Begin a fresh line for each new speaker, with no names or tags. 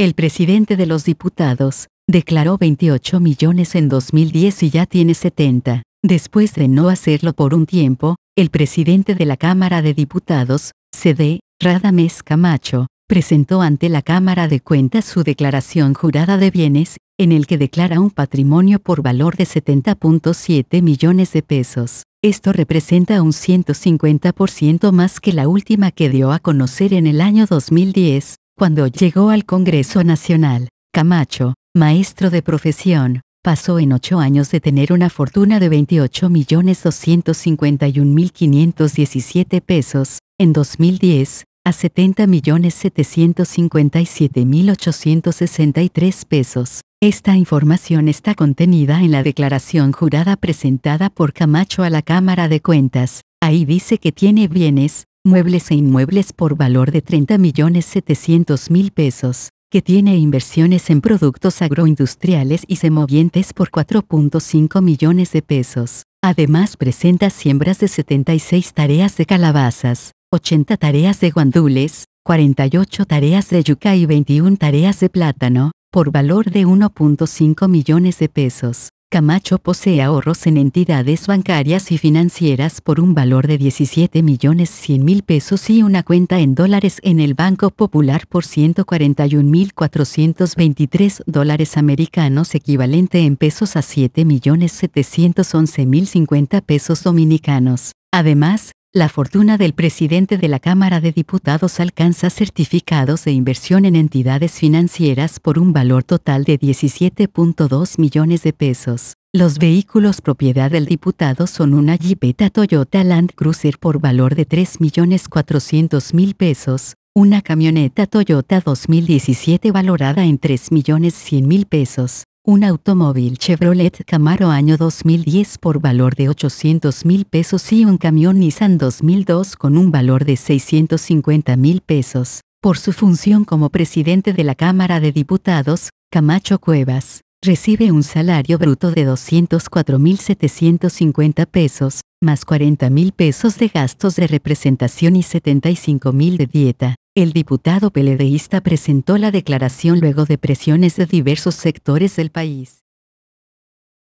El presidente de los diputados declaró 28 millones en 2010 y ya tiene 70. Después de no hacerlo por un tiempo, el presidente de la Cámara de Diputados, CD, Radames Camacho, presentó ante la Cámara de Cuentas su declaración jurada de bienes, en el que declara un patrimonio por valor de 70.7 millones de pesos. Esto representa un 150% más que la última que dio a conocer en el año 2010, cuando llegó al Congreso Nacional, Camacho, maestro de profesión, pasó en ocho años de tener una fortuna de 28.251.517 pesos, en 2010, a 70.757.863 pesos. Esta información está contenida en la declaración jurada presentada por Camacho a la Cámara de Cuentas. Ahí dice que tiene bienes, muebles e inmuebles por valor de 30.700.000 pesos, que tiene inversiones en productos agroindustriales y semovientes por 4.5 millones de pesos. Además presenta siembras de 76 tareas de calabazas, 80 tareas de guandules, 48 tareas de yuca y 21 tareas de plátano, por valor de 1.5 millones de pesos. Camacho posee ahorros en entidades bancarias y financieras por un valor de 17.100.000 millones pesos y una cuenta en dólares en el Banco Popular por 141.423 mil dólares americanos equivalente en pesos a 7.711.050 mil pesos dominicanos. Además, la fortuna del presidente de la Cámara de Diputados alcanza certificados de inversión en entidades financieras por un valor total de 17.2 millones de pesos. Los vehículos propiedad del diputado son una Jeepeta Toyota Land Cruiser por valor de 3.400.000 pesos, una camioneta Toyota 2017 valorada en 3.100.000 pesos, un automóvil Chevrolet Camaro año 2010 por valor de 800 mil pesos y un camión Nissan 2002 con un valor de 650 mil pesos. Por su función como presidente de la Cámara de Diputados, Camacho Cuevas, recibe un salario bruto de 204.750 pesos, más 40.000 pesos de gastos de representación y 75.000 de dieta. El diputado peledeísta presentó la declaración luego de presiones de diversos sectores del país.